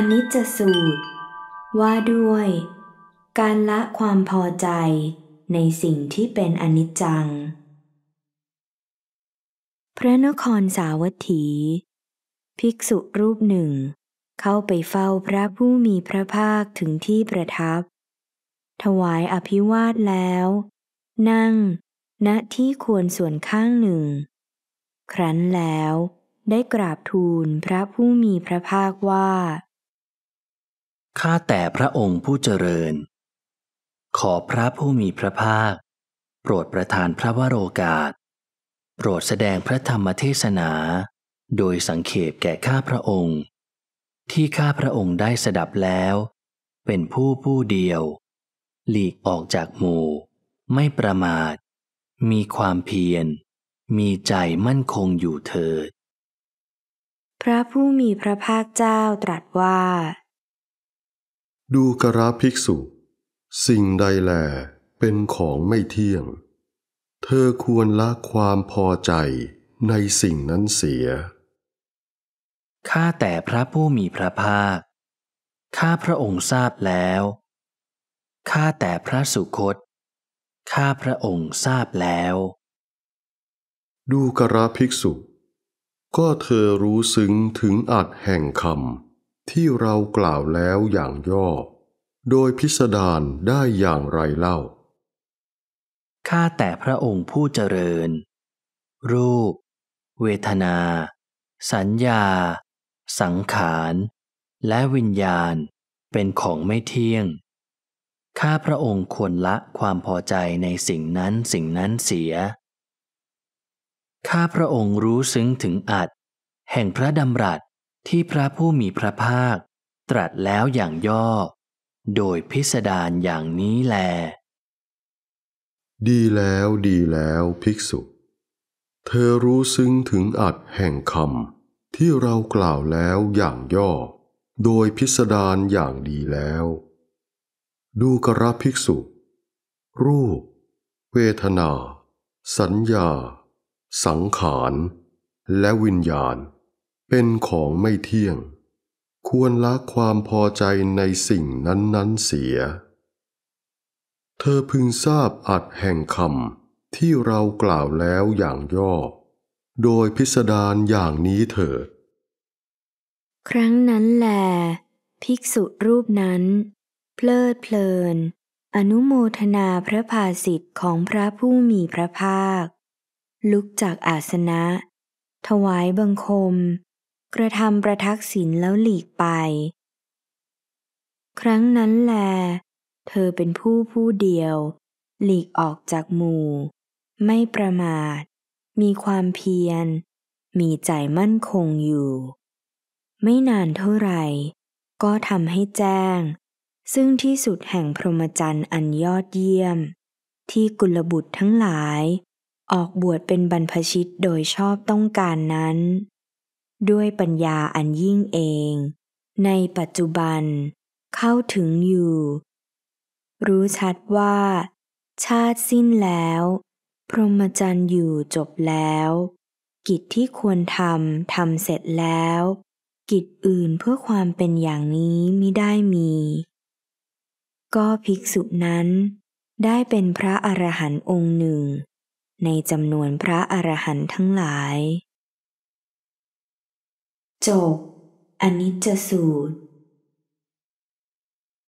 อนิจจสูตร ว่าด้วย การละความพอใจในสิ่งที่เป็นอนิจจัง พระนครสาวัตถี ภิกษุรูปหนึ่ง เข้าไปเฝ้าพระผู้มีพระภาคถึงที่ประทับ ถวายอภิวาทแล้ว นั่งณที่ควรส่วนข้างหนึ่ง ครั้นแล้วได้กราบทูลพระผู้มีพระภาคว่าข้าแต่พระองค์ผู้เจริญ ขอพระผู้มีพระภาค โปรดประทานพระวโรกาส โปรดแสดงพระธรรมเทศนา โดยสังเขปแก่ข้าพระองค์ ที่ข้าพระองค์ได้สดับแล้ว เป็นผู้ผู้เดียว หลีกออกจากหมู่ไม่ประมาท มีความเพียร มีใจมั่นคงอยู่เถิด พระผู้มีพระภาคเจ้าตรัสว่าดูกราภิกษุ สิ่งใดแลเป็นของไม่เที่ยง เธอควรละความพอใจในสิ่งนั้นเสียข้าแต่พระผู้มีพระภาค ข้าพระองค์ทราบแล้วข้าแต่พระสุคต ข้าพระองค์ทราบแล้ว ดูกราภิกษุ ก็เธอรู้ซึ้งถึงอัดแห่งคำที่เรากล่าวแล้วอย่างย่อโดยพิสดารได้อย่างไรเล่า ข้าแต่พระองค์ผู้เจริญ รูป เวทนา สัญญา สังขาร และวิญญาณเป็นของไม่เที่ยง ข้าพระองค์ควรละความพอใจในสิ่งนั้นสิ่งนั้นเสีย ข้าพระองค์รู้ซึ้งถึงอัดแห่งพระดำรัสที่พระผู้มีพระภาค ตรัสแล้วอย่างย่อโดยพิสดารอย่างนี้แล ดีแล้วดีแล้วภิกษุ เธอรู้ซึ้งถึงอัดแห่งคำที่เรากล่าวแล้วอย่างย่อโดยพิสดารอย่างดีแล้ว ดูกระภิกษุ รูป เวทนา สัญญา สังขารและวิญญาณเป็นของไม่เที่ยง ควรละความพอใจในสิ่งนั้น ๆเสีย เธอพึงทราบอัดแห่งคำที่เรากล่าวแล้วอย่างย่อโดยพิสดารอย่างนี้เถิด ครั้งนั้นแหลภิกษุรูปนั้น เพลิดเพลิน อนุโมทนาพระภาสิทธิ์ของพระผู้มีพระภาค ลุกจากอาสนะ ถวายบังคมกระทำประทักษิณแล้วหลีกไป ครั้งนั้นแล เธอเป็นผู้ผู้เดียว หลีกออกจากหมู่ ไม่ประมาท มีความเพียร มีใจมั่นคงอยู่ ไม่นานเท่าไหร่ ก็ทำให้แจ้ง ซึ่งที่สุดแห่งพรหมจรรย์อันยอดเยี่ยม ที่กุลบุตรทั้งหลาย ออกบวชเป็นบรรพชิตโดยชอบต้องการนั้นด้วยปัญญาอันยิ่งเอง ในปัจจุบันเข้าถึงอยู่ รู้ชัดว่า ชาติสิ้นแล้ว พรหมจรรย์อยู่จบแล้ว กิจที่ควรทำทำเสร็จแล้ว กิจอื่นเพื่อความเป็นอย่างนี้มิได้มี ก็ภิกษุนั้น ได้เป็นพระอรหันต์องค์หนึ่ง ในจำนวนพระอรหันต์ทั้งหลายจบอันนี้จะสูตร